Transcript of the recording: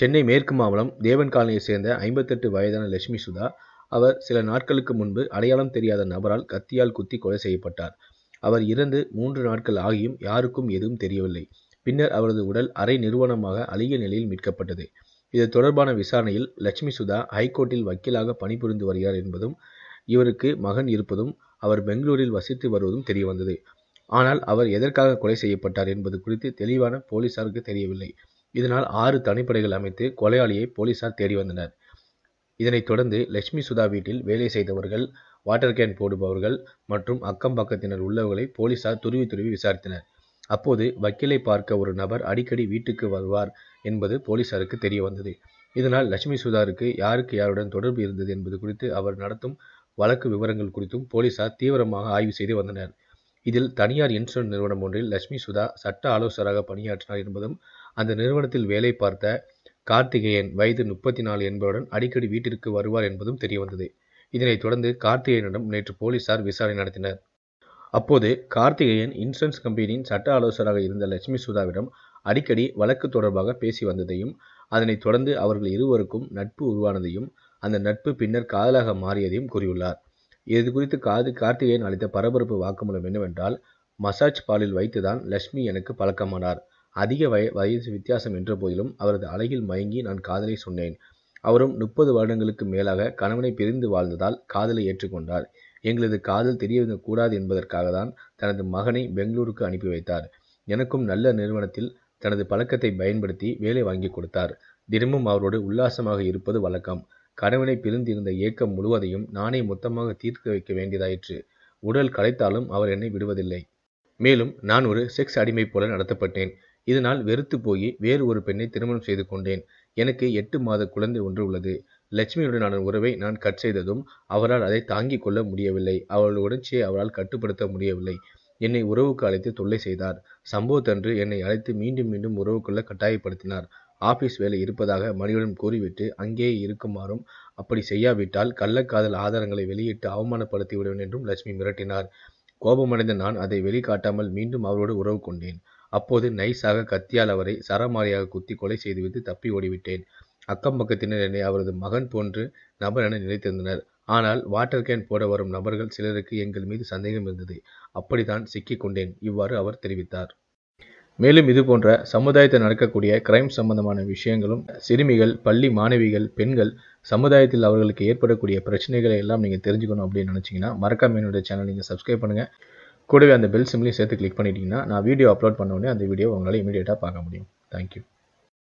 சென்னை மேற்கு மாவலம் தேவன் காலனியை சேர்ந்த ஐம்பத்தெட்டு வயதான லட்சுமி சுதா அவர் சில நாட்களுக்கு முன்பு அடையாளம் தெரியாத நபரால் கத்தியால் குத்தி கொலை செய்யப்பட்டார் அவர் இறந்து மூன்று நாட்கள் ஆகியும் யாருக்கும் எதுவும் தெரியவில்லை பின்னர் அவரது உடல் அரை நிறுவனமாக அழிய நிலையில் மீட்கப்பட்டது இது தொடர்பான விசாரணையில் லட்சுமி சுதா ஹைகோர்ட்டில் வக்கீலாக பணிபுரிந்து வருகிறார் என்பதும் இவருக்கு மகன் இருப்பதும் அவர் பெங்களூரில் வசித்து வருவதும் தெரியவந்தது ஆனால் அவர் எதற்காக கொலை செய்யப்பட்டார் என்பது குறித்து தெளிவான போலீசாருக்கு தெரியவில்லை இதனால் ஆறு தனிப்படைகள் அமைத்து கொலையாளியை போலீசார் தேடி வந்தனர் இதனைத் தொடர்ந்து லட்சுமி சுதா வீட்டில் வேலை செய்தவர்கள் வாட்டர் கேன் போடுபவர்கள் மற்றும் அக்கம் பக்கத்தினர் உள்ளவர்களை போலீசார் துருவி துருவி விசாரித்தனர் அப்போது வக்கீலை பார்க்க ஒரு நபர் அடிக்கடி வீட்டுக்கு வருவார் என்பது போலீசாருக்கு தெரிய வந்தது இதனால் லட்சுமி சுதாருக்கு யாருக்கு யாருடன் தொடர்பு இருந்தது என்பது குறித்து அவர் நடத்தும் வழக்கு விவரங்கள் குறித்தும் போலீசார் தீவிரமாக ஆய்வு செய்து வந்தனர் இதில் தனியார் இன்சூரன்ஸ் நிறுவனம் ஒன்றில் லட்சுமி சுதா சட்ட ஆலோசகராக பணியாற்றினார் என்பதும் அந்த நிறுவனத்தில் வேலை பார்த்த கார்த்திகேயன் வயது முப்பத்தி நாலு என்பவருடன் அடிக்கடி வீட்டிற்கு வருவார் என்பதும் தெரியவந்தது இதனைத் தொடர்ந்து கார்த்திகேயனிடம் நேற்று போலீசார் விசாரணை நடத்தினர் அப்போது கார்த்திகேயன் இன்சூரன்ஸ் கம்பெனியின் சட்ட ஆலோசகராக இருந்த லட்சுமி சுதாவிடம் அடிக்கடி வழக்கு தொடர்பாக பேசி வந்ததையும் அதனைத் தொடர்ந்து அவர்கள் இருவருக்கும் நட்பு உருவானதையும் அந்த நட்பு பின்னர் காதலாக மாறியதையும் கூறியுள்ளார் இது குறித்து காது கார்த்திகேயன் அளித்த பரபரப்பு வாக்குமூலம் என்னவென்றால் மசாஜ் பாலில் வைத்துதான் லக்ஷ்மி எனக்கு பழக்கமானார் அதிக வய வயது வித்தியாசம் என்ற போதிலும் அவரது அழகில் மயங்கி நான் காதலை சொன்னேன் அவரும் முப்பது வருடங்களுக்கு மேலாக கணவனை பிரிந்து வாழ்ந்ததால் காதலை ஏற்றுக்கொண்டார் எங்களது காதல் தெரிய கூடாது என்பதற்காக தான் தனது மகனை பெங்களூருக்கு அனுப்பி வைத்தார் எனக்கும் நல்ல நிறுவனத்தில் தனது பழக்கத்தை பயன்படுத்தி வேலை வாங்கி கொடுத்தார் தினமும் அவரோடு உல்லாசமாக இருப்பது வழக்கம் கணவனை பிரிந்திருந்த ஏக்கம் முழுவதையும் நானே மொத்தமாக தீர்த்து வைக்க வேண்டியதாயிற்று உடல் களைத்தாலும் அவர் என்னை விடுவதில்லை மேலும் நான் ஒரு செக்ஸ் அடிமை போல நடத்தப்பட்டேன் இதனால் வெறுத்து போய் வேறு ஒரு பெண்ணை திருமணம் செய்து கொண்டேன் எனக்கு எட்டு மாத குழந்தை ஒன்று உள்ளது லட்சுமியுடனான உறவை நான் கட் செய்ததும் அவரால் அதை தாங்கிக் கொள்ள முடியவில்லை அவள் உணர்ச்சியை அவரால் கட்டுப்படுத்த முடியவில்லை என்னை உறவுக்கு அழைத்து தொல்லை செய்தார் சம்பவத்தன்று என்னை அழைத்து மீண்டும் மீண்டும் உறவுக்குள்ள கட்டாயப்படுத்தினார் ஆபீஸ் வேலை இருப்பதாக மணியுடன் கூறிவிட்டு அங்கேயே இருக்குமாறும் அப்படி செய்யாவிட்டால் கள்ளக்காதல் ஆதாரங்களை வெளியிட்டு அவமானப்படுத்தி விடுவேன் என்றும் லட்சுமி மிரட்டினார் கோபமடைந்த நான் அதை வெளிக்காட்டாமல் மீண்டும் அவரோடு உறவு கொண்டேன் அப்போது நைஸாக கத்தியால் அவரை சரமாரியாக குத்தி கொலை செய்துவிட்டு தப்பி ஓடிவிட்டேன் அக்கம் பக்கத்தினர் என்னை அவரது மகன் போன்று நபர் என நினைத்திருந்தனர் ஆனால் வாட்டர் கேன் போட வரும் நபர்கள் சிலருக்கு எங்கள் மீது சந்தேகம் இருந்தது அப்படித்தான் சிக்கிக்கொண்டேன் இவ்வாறு அவர் தெரிவித்தார் மேலும் இது போன்ற சமுதாயத்தில் நடக்கக்கூடிய கிரைம் சம்பந்தமான விஷயங்களும் சிறுமிகள் பள்ளி மாணவிகள் பெண்கள் சமுதாயத்தில் அவர்களுக்கு ஏற்படக்கூடிய பிரச்சனைகளை எல்லாம் நீங்கள் தெரிஞ்சுக்கணும் அப்படின்னு நினச்சிங்கன்னா மறக்காம என்னுடைய சேனல் நீங்கள் சப்ஸ்கிரைப் பண்ணுங்கள் கூடவே அந்த பெல் சிம்லையும் சேர்த்து கிளிக் பண்ணிட்டீங்கன்னா நான் வீடியோ அப்லோட் பண்ண உடனே அந்த வீடியோ உங்களால் இமீடியட்டாக பார்க்க முடியும் தேங்க்யூ